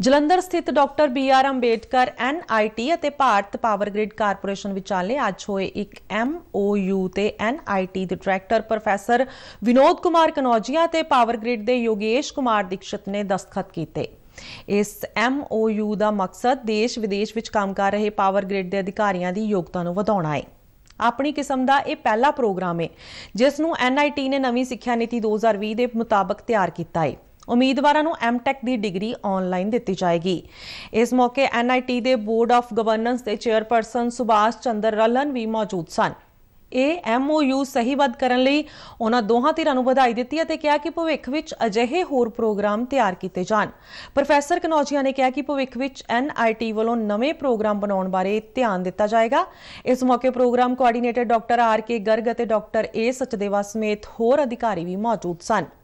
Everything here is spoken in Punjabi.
ਜਲੰਧਰ ਸਥਿਤ doctor B R Ambedkar N T ਅਤੇ ਭਾਰਤ ਪਾਵਰ ਗ੍ਰਿਡ ਕਾਰਪੋਰੇਸ਼ਨ ਵਿਚਾਲੇ ਅੱਜ ਹੋਏ ਇੱਕ ਐਮਓਯੂ ਤੇ ਐਨ ਟੀ ਦੇ ਡਾਇਰੈਕਟਰ ਪ੍ਰੋਫੈਸਰ ਵਿਨੋਦ ਕੁਮਾਰ ਕਨੌਜੀਆ ਤੇ ਪਾਵਰ ਗ੍ਰਿਡ ਦੇ ਯੋਗੇਸ਼ ਕੁਮਾਰ ਦੀਕਸ਼ਤ ਨੇ ਦਸਤਖਤ ਕੀਤੇ ਇਸ ਐਮਓਯੂ ਦਾ ਮਕਸਦ ਦੇਸ਼ ਵਿਦੇਸ਼ ਵਿੱਚ ਕੰਮ ਕਰ ਰਹੇ ਪਾਵਰ ਗ੍ਰਿਡ ਦੇ ਅਧਿਕਾਰੀਆਂ ਦੀ ਯੋਗਤਾ ਨੂੰ ਵਧਾਉਣਾ ਹੈ ਆਪਣੀ ਕਿਸਮ ਦਾ ਇਹ ਪਹਿਲਾ ਪ੍ਰੋਗਰਾਮ ਹੈ ਜਿਸ ਨੂੰ ਐਨ ਟੀ ਨੇ ਨਵੀਂ ਸਿੱਖਿਆ ਨੀਤੀ 2020 ਦੇ ਮੁਤਾਬਕ ਤਿਆਰ ਕੀਤਾ ਹੈ ਉਮੀਦਵਾਰਾਂ ਨੂੰ ਐਮਟੈਕ ਦੀ ਡਿਗਰੀ ਆਨਲਾਈਨ ਦਿੱਤੀ ਜਾਏਗੀ ਇਸ ਮੌਕੇ ਐਨਆਈਟੀ ਦੇ ਬੋਰਡ ਆਫ ਗਵਰਨੈਂਸ ਦੇ ਚੇਅਰਪਰਸਨ ਸੁਭਾਸ਼ ਚੰਦਰ ਰਲਨ ਵੀ ਮੌਜੂਦ ਸਨ ਇਹ ਐਮਓਯੂ ਸਹੀਬੱਧ ਕਰਨ ਲਈ ਉਹਨਾਂ ਦੋਹਾਂ ਧਿਰਾਂ ਨੂੰ ਵਧਾਈ ਦਿੱਤੀ ਅਤੇ ਕਿਹਾ ਕਿ ਭਵਿੱਖ ਵਿੱਚ ਅਜਿਹੇ ਹੋਰ ਪ੍ਰੋਗਰਾਮ ਤਿਆਰ ਕੀਤੇ ਜਾਣ ਪ੍ਰੋਫੈਸਰ ਕਨੌਜੀਆ ਨੇ ਕਿਹਾ ਕਿ ਭਵਿੱਖ ਵਿੱਚ ਐਨਆਈਟੀ ਵੱਲੋਂ ਨਵੇਂ ਪ੍ਰੋਗਰਾਮ ਬਣਾਉਣ ਬਾਰੇ ਧਿਆਨ ਦਿੱਤਾ ਜਾਏਗਾ ਇਸ ਮੌਕੇ programme coordinator doctor R K Garg ਅਤੇ ਡਾਕਟਰ ਏ ਸਚਦੇਵਾ ਸਮੇਤ ਹੋਰ ਅਧਿਕਾਰੀ ਵੀ ਮੌਜੂਦ ਸਨ